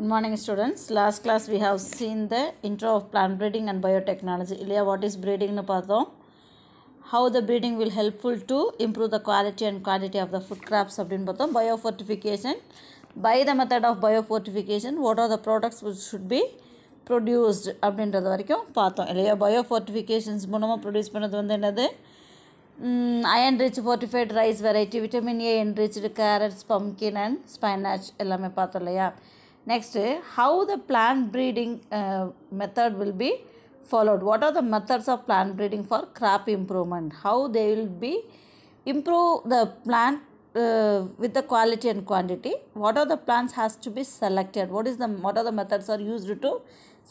Good morning students. Last class we have seen the intro of plant breeding and biotechnology. Ilya, what is breeding nu paathom? How the breeding will helpful to improve the quality and quantity of the food crops அப்படின்னு பார்த்தோம் biofortification. By the method of biofortification, what are the products which should be produced அப்படின்றது வரைக்கும் பார்த்தோம் இல்லையா பயோஃபோர்டிஃபிகேஷன்ஸ் மூலமாக produce பண்ணது வந்து என்னது iron rich fortified rice variety vitamin A enrich carrots pumpkin and spinach எல்லாமே பார்த்தோம் இல்லையா Next, how the plant breeding uh, method will be followed. What are the methods of plant breeding for crop improvement? How they will be improve the plant uh, with the quality and quantity what are the plants has to be selected what is the what are the methods are used to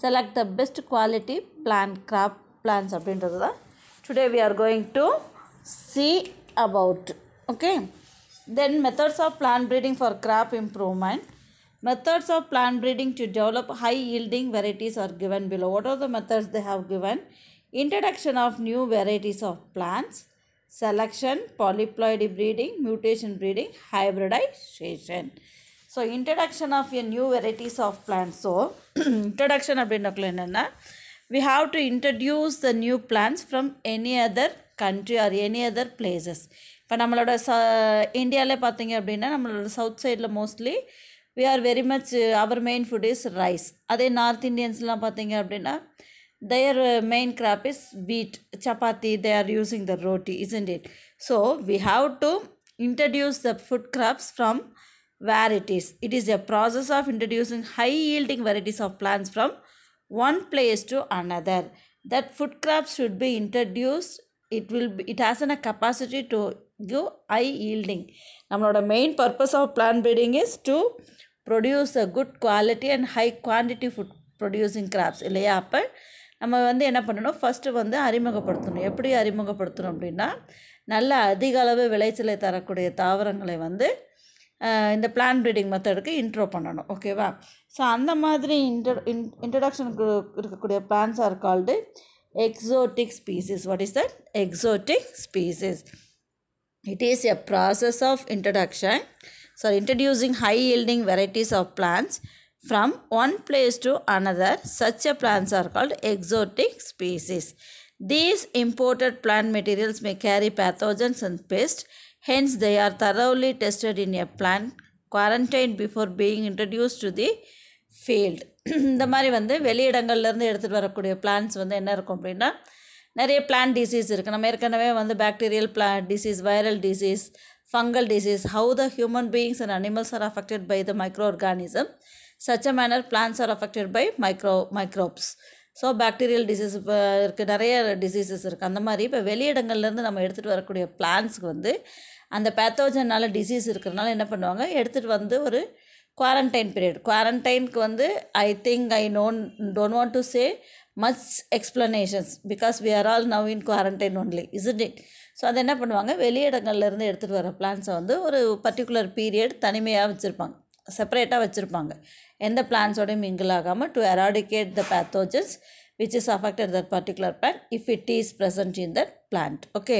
select the best quality plant crop plants today we are going to see about okay then methods of plant breeding for crop improvement Methods of plant breeding to develop high yielding varieties are given below. What are the methods they have given? Introduction of new varieties of plants, selection, polyploidy breeding, mutation breeding, hybridization. So, introduction of a new varieties of plants. So, introduction of endocrine. We have to introduce the new plants from any other country or any other places. we have to introduce the new plants from any other country or any other places. But, we have to introduce the new plants from any other country we are very much our main food is rice அதே north இண்டியன்ஸ்லாம் பார்த்தீங்க அப்படின்னா their main crop is wheat chapati they are using the roti not it so we have to introduce the food crops from where it is. It is a process of introducing high yielding varieties of plants from one place to another. That food crops should be introduced. It will it has a capacity to give high yielding. நம்மளோட main purpose of plant breeding is to produce a good quality and high quantity food producing crops இல்லையா அப்போ நம்ம வந்து என்ன பண்ணணும் first வந்து அறிமுகப்படுத்தணும் எப்படி அறிமுகப்படுத்தணும் அப்படின்னா நல்ல அதிக அளவு விளைச்சலை தரக்கூடிய தாவரங்களை வந்து இந்த பிளான் ப்ரீடிங் மெத்தடுக்கு இன்ட்ரோ பண்ணணும் ஓகேவா ஸோ அந்த மாதிரி இன்ட்ரோ இன் இன்ட்ரடக்ஷனுக்கு இருக்கக்கூடிய plants are called exotic species what is that exotic species it is a process of introduction sir introducing high yielding varieties of plants from one place to another such a plants are called exotic species these imported plant materials may carry pathogens and pest hence they are thoroughly tested in a plant quarantine before being introduce to the field இந்த மாதிரி வந்து வெளியிடங்கள்லேருந்து எடுத்துகிட்டு வரக்கூடிய plans வந்து என்ன இருக்கும் அப்படின்னா நிறைய பிளான்ட் டிசீஸ் இருக்குது நம்ம ஏற்கனவே வந்து பேக்டீரியல் பிளா disease viral disease fungal disease, how the human beings and animals are affected by the microorganism, such a manner plants are affected by micro, microbes. So bacterial disease இப்போ நிறைய diseases இருக்குது அந்த மாதிரி இப்போ வெளியிடங்கள்லேருந்து நம்ம எடுத்துகிட்டு வரக்கூடிய பிளான்ஸ்க்கு வந்து அந்த பேத்தோஜனால் டிசீஸ் இருக்கிறனால என்ன பண்ணுவாங்க எடுத்துகிட்டு வந்து ஒரு குவாரண்டைன் பீரியட் குவாரண்டைனுக்கு வந்து I think I known don't want to say much explanations because we are all now in quarantine only is it so அதை என்ன பண்ணுவாங்க வெளியிடங்கள்லேருந்து எடுத்துகிட்டு வர பிளான்ஸை வந்து ஒரு பர்டிகுலர் பீரியட் தனிமையாக வச்சுருப்பாங்க செப்பரேட்டாக வச்சுருப்பாங்க எந்த பிளான்ஸோடையும் மிங்கிள் ஆகாமல் to eradicate the pathogens which is affected that particular plant if it is present in that plant okay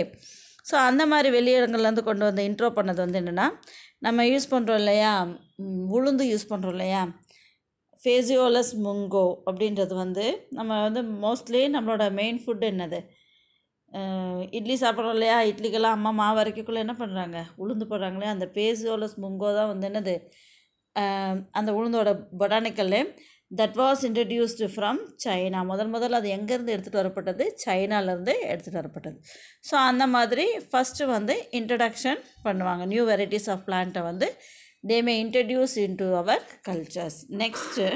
so அந்த மாதிரி வெளியிடங்கள்லேருந்து கொண்டு வந்து இன்ட்ரோ பண்ணது வந்து என்னென்னா நம்ம யூஸ் பண்ணுறோம் இல்லையா உளுந்து யூஸ் பண்ணுறோம் இல்லையா ஃபேசியோலஸ் முங்கோ அப்படின்றது வந்து நம்ம வந்து மோஸ்ட்லி நம்மளோட மெயின் ஃபுட் என்னது இட்லி சாப்பிட்றோம் இல்லையா இட்லிக்கெல்லாம் அம்மா மா வரைக்கக்குள்ளே என்ன பண்ணுறாங்க உளுந்து போடுறாங்களே அந்த பேசியோலஸ் முங்கோ தான் வந்து என்னது அந்த உளுந்தோட botanical that was introduced from China முதல் முதல்ல அது எங்கேருந்து எடுத்துகிட்டு வரப்பட்டது சைனாலேருந்து எடுத்துகிட்டு வரப்பட்டது ஸோ அந்த மாதிரி ஃபஸ்ட்டு வந்து இன்ட்ரடக்ஷன் பண்ணுவாங்க நியூ வெரைட்டிஸ் ஆஃப் பிளான்ட்டை வந்து they may introduce into our cultures next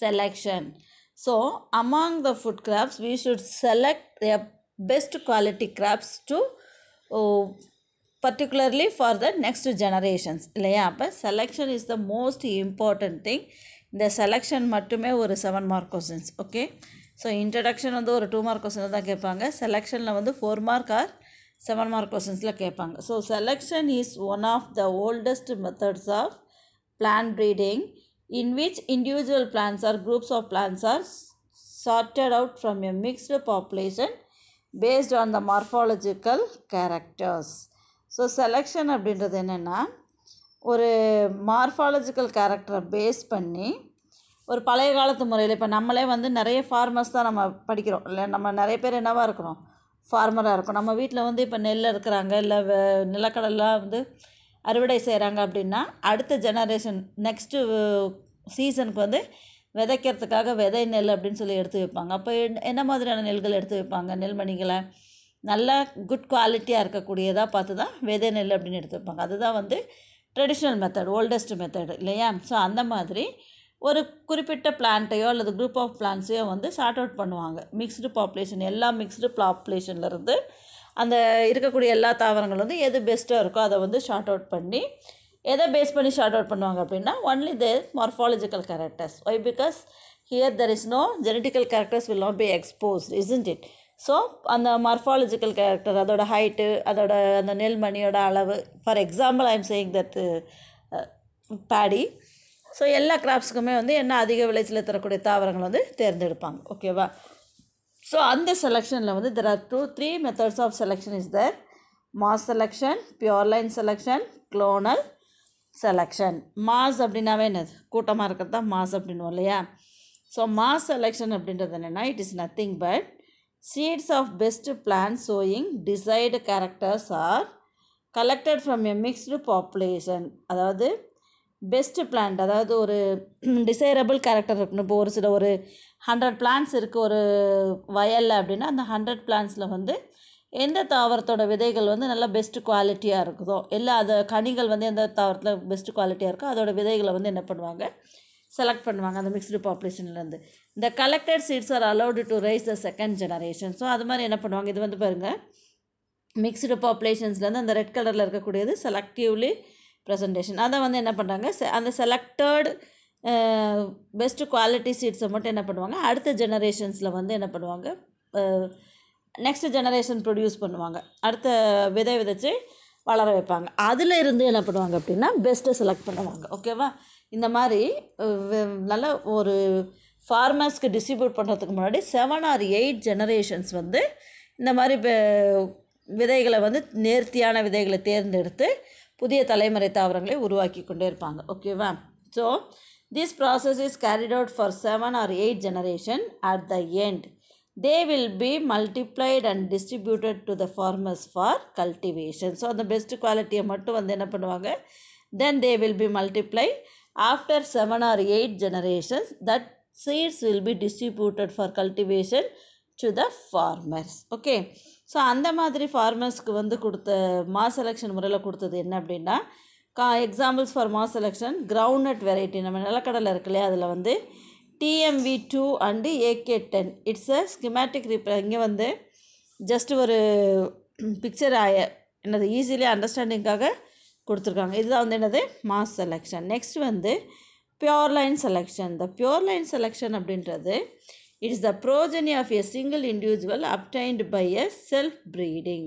selection so among the food crops, we should select a best quality crops to oh, particularly for the next generations இல்லையா அப்போ selection is the most important thing இந்த selection மட்டுமே ஒரு seven mark questions okay so introduction வந்து ஒரு two mark question தான் கேட்பாங்க செலெக்ஷனில் வந்து four mark or seven mark கொஸ்டின்ஸில் கேட்பாங்க so selection is one of the oldest methods of plant breeding in which individual plants or groups of plants are sorted out from a mixed population based on the morphological characters. So selection அப்படின்றது என்னென்னா ஒரு morphological கேரக்டரை base பண்ணி ஒரு பழைய காலத்து முறையில் இப்போ நம்மளே வந்து நிறைய ஃபார்மர்ஸ் தான் நம்ம படிக்கிறோம் இல்லை நம்ம நிறைய பேர் என்னவாக இருக்கிறோம் ஃபார்மராக இருக்கும் நம்ம வீட்டில் வந்து இப்போ நெல் இருக்கிறாங்க இல்லை நிலக்கடலாம் வந்து அறுவடை செய்கிறாங்க அப்படின்னா அடுத்த ஜெனரேஷன் நெக்ஸ்ட்டு சீசனுக்கு வந்து விதைக்கிறதுக்காக விதை நெல் அப்படின்னு சொல்லி எடுத்து வைப்பாங்க அப்போ என்ன மாதிரியான நெல்கள் எடுத்து வைப்பாங்க நெல்மணிகளை நல்லா குட் குவாலிட்டியாக இருக்கக்கூடியதாக பார்த்து தான் விதை நெல் அப்படின்னு எடுத்து வைப்பாங்க அதுதான் வந்து ட்ரெடிஷ்னல் மெத்தட் ஓல்டஸ்ட் மெத்தடு இல்லையா ஸோ அந்த மாதிரி ஒரு குறிப்பிட்ட பிளான்ட்டையோ அல்லது குரூப் ஆஃப் பிளான்ஸையோ வந்து ஷார்ட் அவுட் பண்ணுவாங்க மிக்ஸ்டு பாப்புலேஷன் எல்லா மிக்ஸ்டு பாப்புலேஷன்லேருந்து அந்த இருக்கக்கூடிய எல்லா தாவரங்களும் வந்து எது பெஸ்ட்டாக இருக்கோ அதை வந்து ஷார்ட் அவுட் பண்ணி எதை பேஸ் பண்ணி ஷார்ட் அவுட் பண்ணுவாங்க அப்படின்னா only the morphological characters why because here there is no genetical characters will not be expose isn't it so அந்த மார்ஃபாலஜிக்கல் கேரக்டர் அதோட ஹைட்டு அதோட அந்த நெல்மணியோட அளவு for example I am saying that paddy so எல்லா கிராப்ஸுக்குமே வந்து என்ன அதிக விளைச்சலை தரக்கூடிய தாவரங்கள் வந்து தேர்ந்தெடுப்பாங்க ஓகேவா ஸோ அந்த செலெக்ஷனில் வந்து there are two three methods of selection is there mass selection pure line selection clonal selection mass அப்படின்னாவே என்னது கூட்டமாக இருக்கிறது தான் மாஸ் அப்படின்வோம் இல்லையா ஸோ மாஸ் செலெக்ஷன் அப்படின்றது என்னென்னா it is nothing but seeds of best plant showing desired characters are collected from a mixed population அதாவது best plant அதாவது ஒரு டிசைரபிள் கேரக்டர் இருக்கணும் இப்போ ஒரு சில ஒரு ஹண்ட்ரட் பிளான்ஸ் இருக்குது ஒரு வயலில் அப்படின்னா அந்த ஹண்ட்ரட் பிளான்ஸில் வந்து எந்த தாவரத்தோட விதைகள் வந்து நல்லா பெஸ்ட்டு குவாலிட்டியாக இருக்குதோ இல்லை அது கனிகள் வந்து எந்த தாவரத்தில் பெஸ்ட்டு குவாலிட்டியாக இருக்கோ அதோடய விதைகளை வந்து என்ன பண்ணுவாங்க செலக்ட் பண்ணுவாங்க அந்த மிக்ஸ்டு பாப்புலேஷன்லேருந்து இந்த collected seeds are allowed to raise the second generation so அது மாதிரி என்ன பண்ணுவாங்க இது வந்து பாருங்கள் மிக்ஸ்டு பாப்புலேஷன்ஸ்லேருந்து அந்த ரெட் கலரில் இருக்கக்கூடியது செலக்டிவ்லி ப்ரெசன்டேஷன் அதை வந்து என்ன பண்ணுறாங்க அந்த செலக்டட் பெஸ்ட்டு குவாலிட்டி சீட்ஸை மட்டும் என்ன பண்ணுவாங்க அடுத்த ஜெனரேஷன்ஸில் வந்து என்ன பண்ணுவாங்க நெக்ஸ்ட் ஜெனரேஷன் ப்ரொடியூஸ் பண்ணுவாங்க அடுத்த விதை விதைச்சு வளர வைப்பாங்க அதில் இருந்து என்ன பண்ணுவாங்க அப்படின்னா பெஸ்ட்டை செலக்ட் பண்ணுவாங்க ஓகேவா இந்த மாதிரி நல்ல ஒரு ஃபார்மர்ஸ்க்கு டிஸ்ட்ரிபியூட் பண்ணுறதுக்கு முன்னாடி செவன் ஆர் எயிட் ஜெனரேஷன்ஸ் வந்து இந்த மாதிரி விதைகளை வந்து நேர்த்தியான விதைகளை தேர்ந்தெடுத்து புதிய தலைமுறை தாவரங்களை உருவாக்கி கொண்டே இருப்பாங்க ஓகேவா so This process is carried out for 7 or 8 generation. At the end, they will be multiplied and distributed to the farmers for cultivation. So, அந்த பெஸ்ட் குவாலிட்டியை மட்டும் வந்து என்ன பண்ணுவாங்க then they will be multiplied after 7 or 8 generations that seeds will be distributed for cultivation to the farmers. Okay. So அந்த மாதிரி ஃபார்மர்ஸ்க்கு வந்து கொடுத்த மாஸ் எலெக்ஷன் முறையில் கொடுத்தது என்ன அப்படின்னா கா examples for mass selection groundnut variety நம்ம நிலக்கடலை இருக்கு இல்லையா அதில் வந்து TMV two and AK ten it's a schematic ரிப்ர இங்கே வந்து ஜஸ்ட் ஒரு பிக்சர் ஆய என்னது ஈஸிலி அண்டர்ஸ்டாண்டிங்காக கொடுத்துருக்காங்க இதுதான் வந்து என்னது மாஸ் செலெக்ஷன் நெக்ஸ்ட் வந்து pure line selection the pure line selection அப்படின்றது it's the progeny of a single individual obtained by a self breeding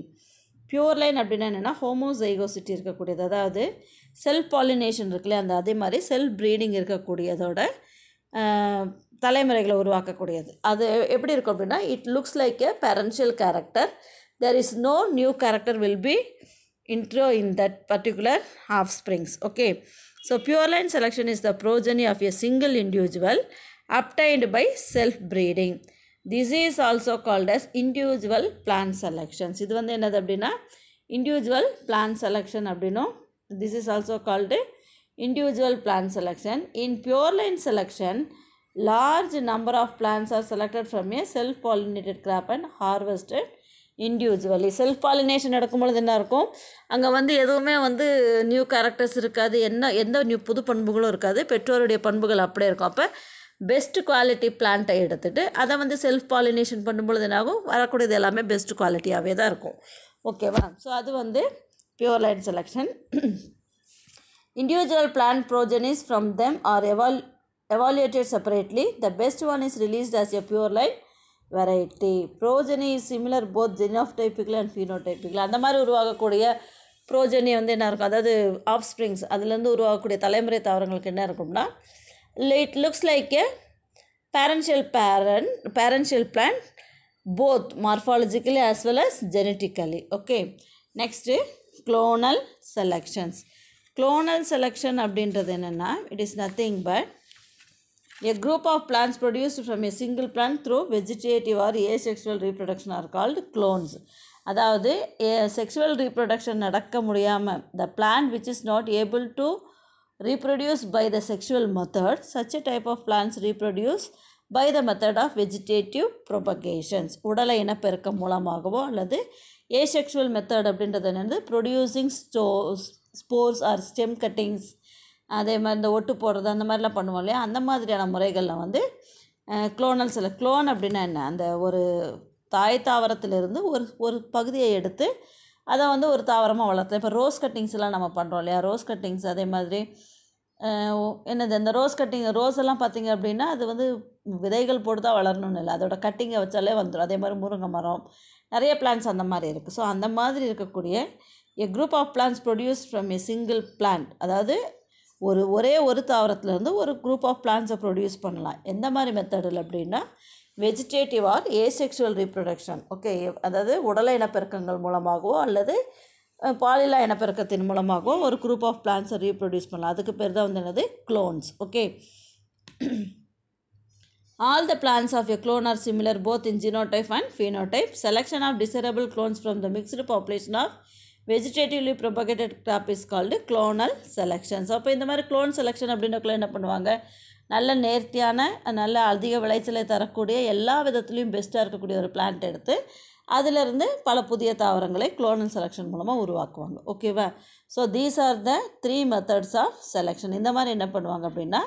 pure line அப்படின்னா என்னென்னா ஹோமோசைகோசிட்டி இருக்கக்கூடியது அதாவது செல் பாலினேஷன் இருக்குல்ல அந்த அதே மாதிரி செல் ப்ரீடிங் இருக்கக்கூடியதோட தலைமுறைகளை உருவாக்கக்கூடியது அது எப்படி இருக்கும் அப்படின்னா it looks like a parental character there is no new character will be intro in that particular offsprings okay so pure line selection is the progeny of a single individual obtained by self breeding this is also called as individual plant selections இது வந்து என்னது அப்படின்னா individual plant selection அப்படின்னும் this is also called individual plant selection in pure line selection large number of plants are selected from a self pollinated crop and harvested individually self pollination நடக்கும்பொழுது என்ன இருக்கும் அங்கே வந்து எதுவுமே வந்து நியூ கேரக்டர்ஸ் இருக்காது என்ன எந்த நியூ புது பண்புகளும் இருக்காது பெற்றோருடைய பண்புகள் அப்படியே இருக்கும் அப்போ பெஸ்ட் குவாலிட்டி பிளான்ட்டை எடுத்துகிட்டு அதை வந்து செல்ஃப் பாலினேஷன் பண்ணும்பொழுது என்னாகும் வரக்கூடியது எல்லாமே பெஸ்ட் குவாலிட்டியாகவே தான் இருக்கும் ஓகேவா ஸோ அது வந்து pure line selection individual plant progenies from them are eval evaluated evaluated separately the best one is released as a pure line variety similar both ஜெனோஃப் both அண்ட் ஃபீனோ phenotypical அந்த மாதிரி உருவாகக்கூடிய progeny வந்து என்ன இருக்கும் அதாவது ஆஃப் ஸ்ப்ரிங்ஸ் அதுலேருந்து உருவாகக்கூடிய தலைமுறை தாவரங்களுக்கு என்ன இருக்கும்னா it looks like a parental parent, parental plant both morphologically as well as genetically. Okay. Next, clonal selections. Clonal selection அப்படின்றது என்னென்னா it is nothing but a group of plants produced from a single plant through vegetative or asexual reproduction are called clones. அதாவது sexual reproduction நடக்க முடியாமல் the plant which is not able to reproduce by the sexual method such a type of plants reproduce by the method of vegetative propagations. உடலை இனப்பெருக்கம் மூலமாகவோ அல்லது ஏ sexual method அப்படின்றது என்னது producing ஸ்டோ ஸ்போர்ஸ் ஆர் ஸ்டெம் கட்டிங்ஸ் அதே மாதிரி இந்த ஒட்டு போடுறது அந்த மாதிரிலாம் பண்ணுவோம் இல்லையா அந்த மாதிரியான முறைகளில் வந்து குளோனல் சில குளோன் அப்படின்னா என்ன அந்த ஒரு தாய் தாவரத்திலிருந்து ஒரு ஒரு பகுதியை எடுத்து அதை வந்து ஒரு தாவரமாக வளர்த்தேன் இப்போ ரோஸ் கட்டிங்ஸ்லாம் நம்ம பண்ணுறோம் இல்லையா ரோஸ் கட்டிங்ஸ் அதே மாதிரி என்னது அந்த ரோஸ் கட்டிங் ரோஸ் எல்லாம் பார்த்திங்க அப்படின்னா அது வந்து விதைகள் போட்டு தான் வளரணும்னு இல்லை அதோட கட்டிங்கை வச்சாலே வந்துடும் அதே மாதிரி முருங்கை மரம் நிறைய பிளான்ஸ் அந்த மாதிரி இருக்குது ஸோ அந்த மாதிரி இருக்கக்கூடிய a group of plants produce from a single plant அதாவது ஒரு ஒரே ஒரு தாவரத்துலேருந்து ஒரு குரூப் ஆஃப் பிளான்ஸை ப்ரொடியூஸ் பண்ணலாம் எந்த மாதிரி மெத்தடில் அப்படின்னா vegetative or sexual reproduction okay அதாவது உடல இனப்பெருக்கங்கள் மூலமாகவோ அல்லது பாலிலா இனப்பெருக்கத்தின் மூலமாகவோ ஒரு குரூப் ஆஃப் பிளான்ஸை ரீப்ரொடியூஸ் பண்ணலாம் அதுக்கு பேர் தான் வந்து என்னது clones okay all the plants of a clone are similar both in genotype and phenotype. Selection of desirable clones from the mixed population of vegetatively propagated crop is called clonal selections அப்போ இந்த மாதிரி clone selection அப்படின்றக்குள்ள என்ன பண்ணுவாங்க நல்ல நேர்த்தியான நல்ல அதிக விளைச்சலை தரக்கூடிய எல்லா விதத்துலேயும் பெஸ்ட்டாக இருக்கக்கூடிய ஒரு பிளான்ட் எடுத்து அதிலிருந்து பல புதிய தாவரங்களை குளோன் செலெக்ஷன் மூலமாக உருவாக்குவாங்க ஓகேவா so these are the three methods of selection இந்த மாதிரி என்ன பண்ணுவாங்க அப்படின்னா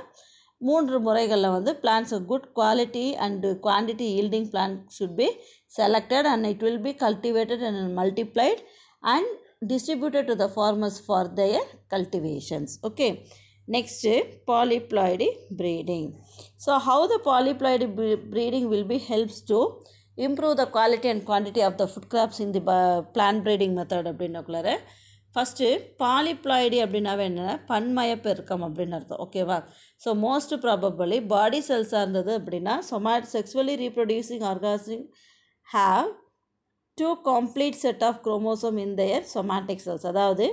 மூன்று முறைகளில் வந்து plants good quality and quantity yielding plant should be selected and it will be cultivated and multiplied and distributed to the farmers for their cultivations okay next Next, polyploid breeding. So, how the polyploid breeding will be helps to improve the quality and quantity of the food crops in the uh, plant breeding method அப்படின்னாக்குள்ளார first polyploid அப்படின்னாவே என்னென்னா பன்மய பெருக்கம் அப்படின்னு அர்த்தம் ஓகேவா so most probably body செல்ஸாக இருந்தது அப்படின்னா சொமாட் sexually reproducing organisms have two complete set of chromosome in their somatic cells அதாவது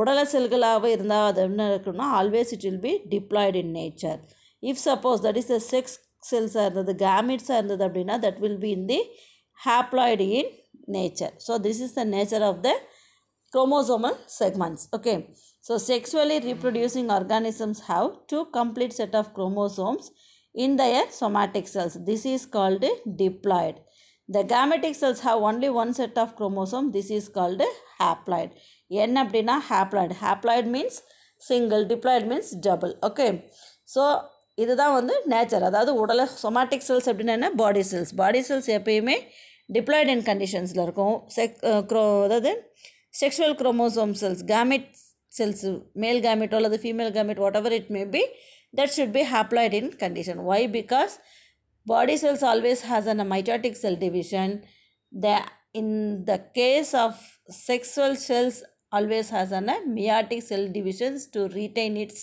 உடல செல்களாக இருந்தால் அது என்ன இருக்குன்னா always it will be diploid in nature if suppose that is the sex செல்ஸாக இருந்தது கேமிட்ஸாக இருந்தது அப்படின்னா that will be in the haploid in nature. So this is the nature of the chromosomal segments okay so sexually reproducing organisms have two complete set of chromosomes in their somatic cells this is called diploid the gametic cells have only one set of chromosome this is called haploid N அப்படின்னா haploid haploid means single diploid means double okay so இதுதான் வந்து nature அதாவது உடலை somatic cells அப்படின்னா என்ன body cells body cells எப்பயுமே diploid and கண்டிஷன்ஸில் இருக்கும் செக் க்ரோ அதாவது sexual chromosome cells gamete cells male கேமிட்டோ அல்லது female gamete whatever it may be that should be haploid in condition why because body cells always has an mitotic cell division the in the case of sexual cells always has an a meiotic cell divisions to retain its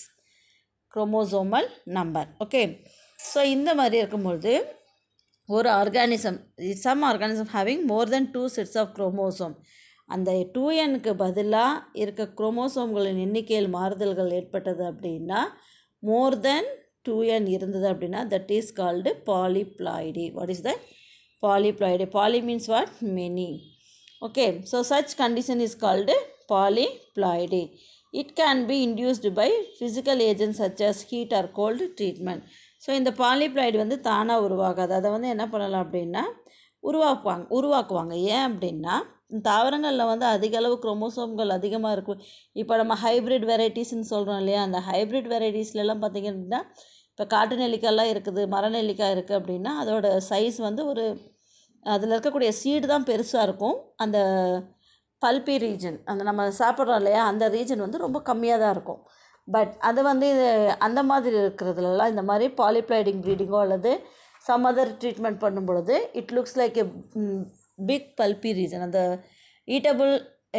chromosomal number okay so இந்த மாதிரி இருக்கும்பொழுது ஒரு organism some organism having more than two sets of chromosome அந்த two எனுக்கு பதிலாக இருக்க குரோமோசோம்களின் எண்ணிக்கையில் மாறுதல்கள் ஏற்பட்டது அப்படின்னா மோர் தென் டூ என் இருந்தது அப்படின்னா that is called polyploidy what is the polyploidy poly means what many okay so such condition is called polyploidy. It can be induced by physical agents such as heat or cold treatment. So இந்த polyploid வந்து தானாக உருவாகாது அதை வந்து என்ன பண்ணலாம் அப்படின்னா உருவாக்குவாங்க உருவாக்குவாங்க ஏன் அப்படின்னா தாவரங்களில் வந்து அதிக அளவு குரோமோசோம்கள் அதிகமாக இருக்கும் இப்போ நம்ம ஹைப்ரிட் வெரைட்டிஸ்ன்னு சொல்கிறோம் இல்லையா அந்த ஹைப்ரிட் வெரைட்டிஸ்லலாம் பார்த்திங்க அப்படின்னா இப்போ காட்டு நெல்லிக்காயெலாம் இருக்குது மர நெல்லிக்காய் இருக்குது அப்படின்னா அதோடய சைஸ் வந்து ஒரு அதில் இருக்கக்கூடிய சீடு தான் பெருசாக இருக்கும் அந்த பல்பி ரீஜன் அந்த நம்ம சாப்பிட்றோம் இல்லையா அந்த ரீஜன் வந்து ரொம்ப கம்மியாக தான் இருக்கும் பட் அது வந்து இது அந்த மாதிரி இருக்கிறதுலலாம் இந்த மாதிரி பாலிப்ளைடிங் ப்ரீடிங்கோ அல்லது சம் அதர் ட்ரீட்மெண்ட் பண்ணும் பொழுது it looks like a big bulby region அந்த ஈட்டபிள்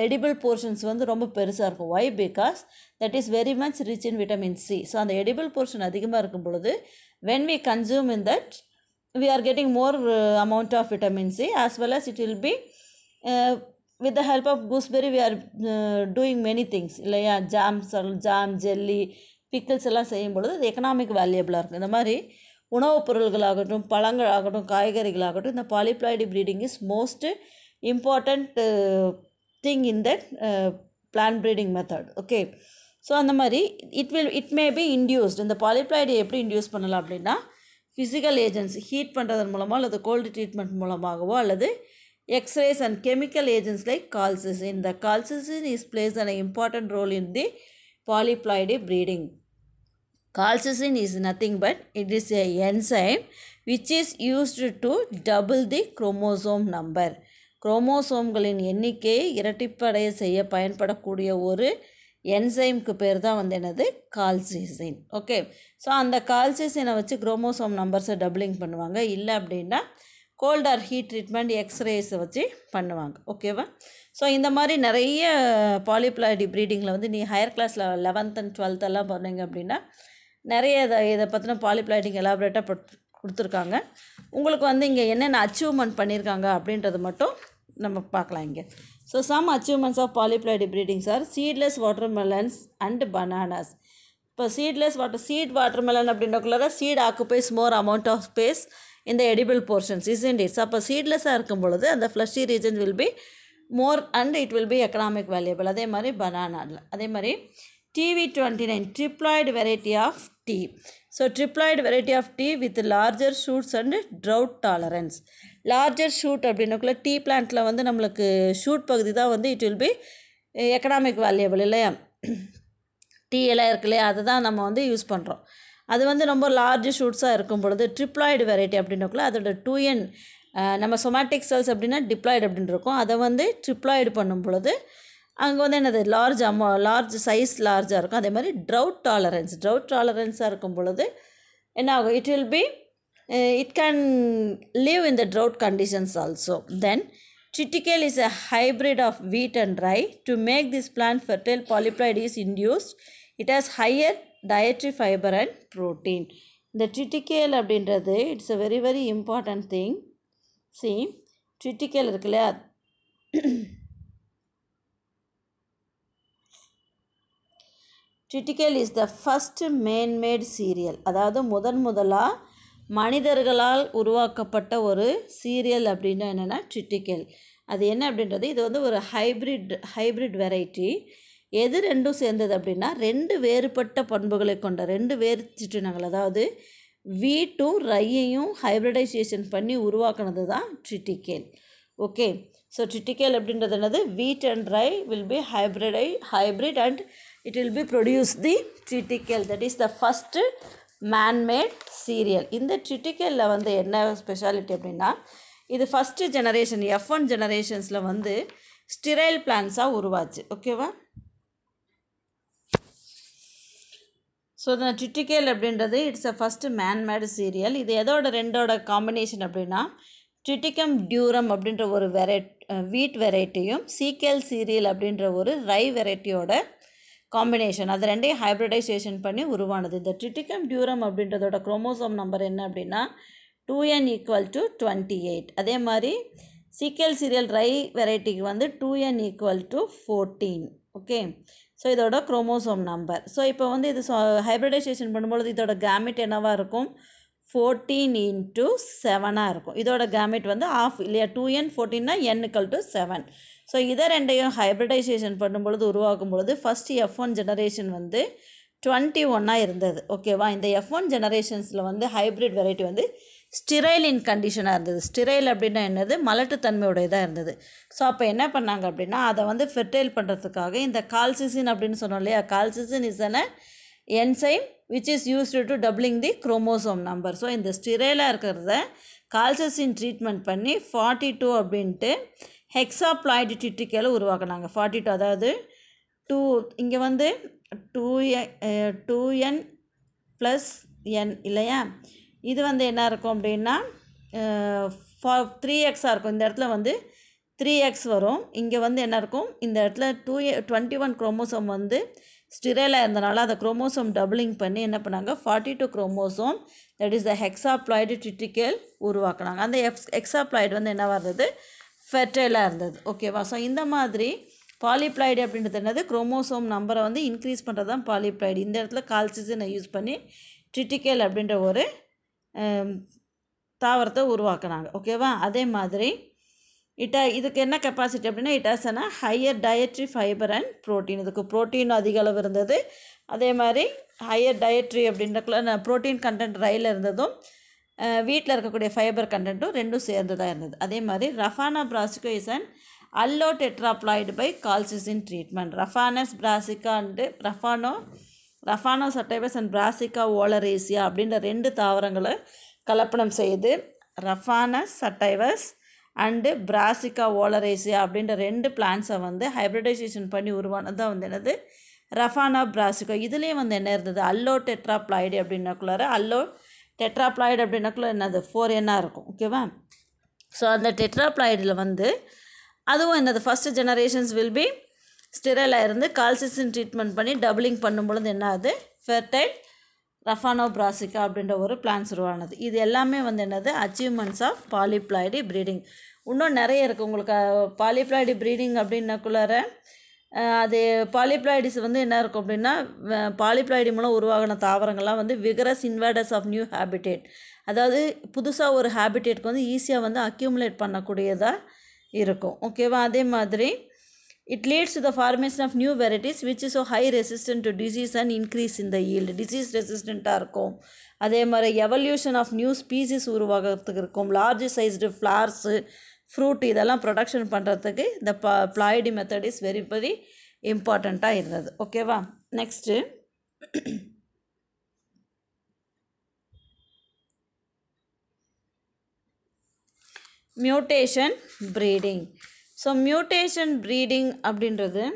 எடிபிள் போர்ஷன்ஸ் வந்து ரொம்ப பெருசாக இருக்கும் why because that is very much rich in vitamin C so அந்த எடிபிள் போர்ஷன் அதிகமாக இருக்கும் பொழுது when we consume in that we are getting more amount of vitamin C as well as it will be with the help of gooseberry we are doing many things இல்லையா jam சொல் jam jelly pickles எல்லாம் செய்யும் பொழுது அது economic வேல்யூபிளாக இருக்குது இந்த மாதிரி உணவுப் பொருள்களாகட்டும் பழங்கள் ஆகட்டும் காய்கறிகள் ஆகட்டும் இந்த polyploid breeding is most important thing in that plant breeding method okay so அந்த மாதிரி it will it may be induced இந்த பாலிப்ளாய்டு எப்படி இன்டியூஸ் பண்ணலாம் அப்படின்னா ஃபிசிக்கல் ஏஜென்ட்ஸ் ஹீட் பண்ணுறதன் மூலமாக அல்லது கோல்டு ட்ரீட்மெண்ட் மூலமாகவோ அல்லது X-rays and chemical agents like calcicin. The calcicin is plays an important role in the polyploidy breeding. Calcicin is nothing but it is a enzyme which is used to double the chromosome number. குரோமோசோம்களின் எண்ணிக்கையை இரட்டிப்படைய செய்ய பயன்படக்கூடிய ஒரு என்சைம்க்கு பேர் தான் வந்து என்னது colchicine okay so அந்த கால்சிசினை வச்சு குரோமோசோம் நம்பர்ஸை டபுளிங் பண்ணுவாங்க இல்லை அப்படின்னா cold or heat treatment X-rays வச்சு பண்ணுவாங்க ஓகேவா ஸோ இந்த மாதிரி நிறைய பாலிப்ளாய்டி ப்ரீடிங்கில் வந்து நீ ஹையர் கிளாஸில் லெவன்த் அண்ட் டுவெல்த்தெல்லாம் போனீங்க அப்படின்னா நிறைய இதை இதை பற்றின பாலிப்ளாய்டிங் எலாபரேட்டாக கொடுத்துருக்காங்க உங்களுக்கு வந்து இங்கே என்னென்ன அச்சீவ்மெண்ட் பண்ணியிருக்காங்க அப்படின்றது மட்டும் நம்ம பார்க்கலாம் இங்கே so some achievements of polyploidy breedings are seedless watermelons and bananas இப்போ seedless water seed watermelon அப்படின்றக்குள்ளார seed occupies more amount of space இந்த edible portions is isn't it? அப்போ சீட்லெஸ்ஸாக இருக்கும் பொழுது அந்த fleshy region will be more and it will be economic valuable அதே மாதிரி பனானாவில் அதே மாதிரி TV twenty nine triploid variety of tea so triploid variety of tea with larger shoots and drought tolerance larger shoot அப்படின்னக்குள்ள tea பிளான்ட்டில் வந்து நம்மளுக்கு shoot பகுதி தான் வந்து it will be economic valuable இல்லையா டீ எல்லாம் இருக்கு இல்லையா அதை தான் நம்ம வந்து யூஸ் பண்ணுறோம் அது வந்து ரொம்ப லார்ஜ் ஷூட்ஸாக இருக்கும் பொழுது ட்ரிப்ளாய்டு வெரைட்டி அப்படின்னக்குள்ள அதோட டூ என் நம்ம சொமேட்டிக் செல்ஸ் அப்படின்னா டிப்ளாய்டு அப்படின்னு இருக்கும் அதை வந்து ட்ரிப்ளாய்டு பண்ணும் பொழுது அங்கே வந்து என்னது லார்ஜ் அமௌ லார்ஜ் சைஸ் லார்ஜாக இருக்கும் அதே மாதிரி ட்ரவுட் டாலரன்ஸ் ட்ரவுட் டாலரன்ஸாக இருக்கும் பொழுது என்ன ஆகும் it will be it can live in the drought conditions also then Triticale is a hybrid of wheat and rye to make this plant fertile, polyploid is induced it has higher dietary fibre and protein இந்த triticale அப்படின்றது it's a very very important thing சி இருக்கு இல்லையா triticale is the first manmade cereal அதாவது முதன் முதலாக மனிதர்களால் உருவாக்கப்பட்ட ஒரு சீரியல் அப்படின்னா என்னென்னா ட்ரிட்டிகேல் அது என்ன அப்படின்றது இது வந்து ஒரு ஹைப்ரிட் ஹைப்ரிட் வெரைட்டி எது ரெண்டும் சேர்ந்தது அப்படின்னா ரெண்டு வேறுபட்ட பண்புகளை கொண்ட ரெண்டு வேறு சிற்றினங்கள் அதாவது வீட்டும் ரையையும் ஹைப்ரிடைசேஷன் பண்ணி உருவாக்குனது தான் ட்ரிட்டிகேல் ஓகே ஸோ ட்ரிட்டிகேல் அப்படின்றது என்னது wheat and rye will be ஹைப்ரிடை hybrid and it will be produce the triticale that is the first manmade cereal இந்த ட்ரிட்டிக்கேலில் வந்து என்ன ஸ்பெஷாலிட்டி அப்படின்னா இது ஃபஸ்ட்டு ஜெனரேஷன் எஃப் ஒன் ஜெனரேஷன்ஸில் வந்து ஸ்டிரைல் பிளான்ஸாக உருவாச்சு ஓகேவா ஸோ இந்த ட்விட்டிகேல் அப்படின்றது it's a first manmade cereal இது எதோட ரெண்டோட காம்பினேஷன் அப்படின்னா ட்விட்டிகம் டியூரம் அப்படின்ற ஒரு வெரைட் வீட் வெரைட்டியும் சீக்கேல் சீரியல் அப்படின்ற ஒரு ரை வெரைட்டியோட காம்பினேஷன் அது ரெண்டையும் ஹைப்ரிடைசேஷன் பண்ணி உருவானது இந்த ட்ரிட்டிகம் டியூரம் அப்படின்றதோட குரோமோசோம் நம்பர் என்ன அப்படின்னா two N equal to twenty eight அதே மாதிரி சீக்கேல் சீரியல் ரை வெரைட்டிக்கு வந்து two N equal to fourteen okay so இதோட குரோமோசோம் நம்பர் ஸோ இப்போ வந்து இது ஹைப்ரிடைசேஷன் பண்ணும்பொழுது இதோட கேமிட் என்னவாக இருக்கும் ஃபோர்டீன் இன்ட்டு செவனாக இருக்கும் இதோட கேமிட் வந்து ஆஃப் இல்லையா டூ என் ஃபோர்டீன்னா என்னுக்கல் டு செவன் ஸோ இதை ரெண்டையும் ஹைப்ரிடைசேஷன் பண்ணும்பொழுது உருவாக்கும் பொழுது ஃபஸ்ட்டு எஃப் ஒன் ஜெனரேஷன் வந்து டுவெண்ட்டி ஒன்னாக இருந்தது ஓகேவா இந்த எஃப் ஒன் ஜெனரேஷன்ஸில் வந்து ஹைப்ரிட் வெரைட்டி வந்து ஸ்டிரைலின் கண்டிஷனாக இருந்தது ஸ்டிரைல் அப்படின்னா என்னது மலட்டுத்தன்மையுடையதாக இருந்தது ஸோ அப்போ என்ன பண்ணாங்க அப்படின்னா அதை வந்து ஃபெர்டைல் பண்ணுறதுக்காக இந்த கால்சிசின் அப்படின்னு சொன்னோம் இல்லையா colchicine is an enzyme which is used to doubling the chromosome number so இந்த ஸ்டிரைலாக இருக்கிறத கால்சிசின் ட்ரீட்மெண்ட் பண்ணி ஃபார்ட்டி டூ அப்படின்ட்டு ஹெக்ஸாப்ளாய்டு உருவாக்குனாங்க ஃபார்ட்டி டூ அதாவது டூ இங்கே வந்து two two N plus N இல்லையா இது வந்து என்ன இருக்கும் அப்படின்னா ஃபா த்ரீ எக்ஸாக இருக்கும் இந்த இடத்துல வந்து த்ரீ எக்ஸ் வரும் இங்கே வந்து என்ன இருக்கும் இந்த இடத்துல டூ டுவெண்ட்டி ஒன் குரோமோசோம் வந்து ஸ்டிரேலாக இருந்தனால அதை குரோமோசோம் டபுளிங் பண்ணி என்ன பண்ணாங்க forty two chromosome that is the hexaploid triticale உருவாக்குனாங்க அந்த எக்ஸ் ஹெக்ஸாப்ளாய்டு வந்து என்ன வர்றது ஃபெர்டைலாக இருந்தது ஓகேவா ஸோ இந்த மாதிரி பாலிப்ளாய்டு அப்படின்றது என்னது குரோமோசோம் நம்பரை வந்து இன்க்ரீஸ் பண்ணுறது தான் பாலிப்ளாய்டு இந்த இடத்துல கால்சிசனை யூஸ் பண்ணி ட்ரிட்டிக்கல் அப்படின்ற ஒரு தாவரத்தை உருவாக்குனாங்க ஓகேவா அதே மாதிரி இட்ட இதுக்கு என்ன கெப்பாசிட்டி அப்படின்னா it has higher dietary fibre and protein இதுக்கு ப்ரோட்டீன் அதிக அளவு இருந்தது அதே மாதிரி ஹையர் டயட்ரி அப்படின்றக்குள்ள ப்ரோட்டீன் கண்டென்ட் ரயில் இருந்ததும் வீட்டில் இருக்கக்கூடிய ஃபைபர் கண்டென்ட்டும் ரெண்டும் சேர்ந்து தான் இருந்தது அதே மாதிரி raphanobrassica is and allotetraploid by colchicine treatment raphanus brassica and ரஃபானோ raphanus sativus and brassica oleracea அப்படின்ற ரெண்டு தாவரங்களை கலப்படம் செய்து ரஃபானஸ் சட்டைவஸ் அண்டு பிராசிகா ஓலரேசியா அப்படின்ற ரெண்டு பிளான்ஸை வந்து ஹைப்ரிடைசேஷன் பண்ணி உருவானது தான் வந்து என்னது ரஃபானா பிராசிகா இதுலேயும் வந்து என்ன இருந்தது அல்லோ டெட்ராப்ளாய்டு அப்படின்னக்குள்ளார அல்லோ டெட்ராப்ளாய்டு அப்படின்னக்குள்ள என்னது ஃபோர் என்னாக இருக்கும் ஓகேவா ஸோ அந்த டெட்ராப்ளாய்டில் வந்து அதுவும் என்னது ஃபஸ்ட்டு ஜெனரேஷன்ஸ் வில் பி ஸ்டிரலாக இருந்து கால்சிசின் ட்ரீட்மெண்ட் பண்ணி டபுளிங் பண்ணும் பொழுது என்ன ஆகுது ஃபெர்டைல் ரஃபானோபிராசிகா அப்படின்ற ஒரு பிளான்ஸ் உருவானது இது எல்லாமே வந்து என்னது அச்சீவ்மெண்ட்ஸ் ஆஃப் பாலிப்ளாய்டி ப்ரீடிங் இன்னும் நிறைய இருக்குது உங்களுக்கு பாலிப்ளாய்டி ப்ரீடிங் அப்படின்னக்குள்ளார அது பாலிப்ளாய்டிஸ் வந்து என்ன இருக்கும் அப்படின்னா பாலிப்ளாய்டி மூலம் உருவாகின தாவரங்கள்லாம் வந்து vigorous invaders of new habitat அதாவது புதுசாக ஒரு ஹேபிடேட்க்கு வந்து ஈஸியாக வந்து அக்யூமுலேட் பண்ணக்கூடியதாக இருக்கும் ஓகேவா அதே மாதிரி it leads to the formation of new varieties which is so high resistant to disease and increase in the disease ரெசிஸ்டண்ட்டாக இருக்கும் அதே மாதிரி எவல்யூஷன் ஆஃப் நியூ ஸ்பீசிஸ் உருவாகிறதுக்கு இருக்கும் லார்ஜ் சைஸ்டு ஃப்ளார்ஸு ஃப்ரூட் இதெல்லாம் ப்ரொடக்ஷன் பண்ணுறதுக்கு இந்த ப ploidy method is very very இம்பார்ட்டண்ட்டாக இருந்தது ஓகேவா next mutation breeding so mutation breeding அப்படின்றது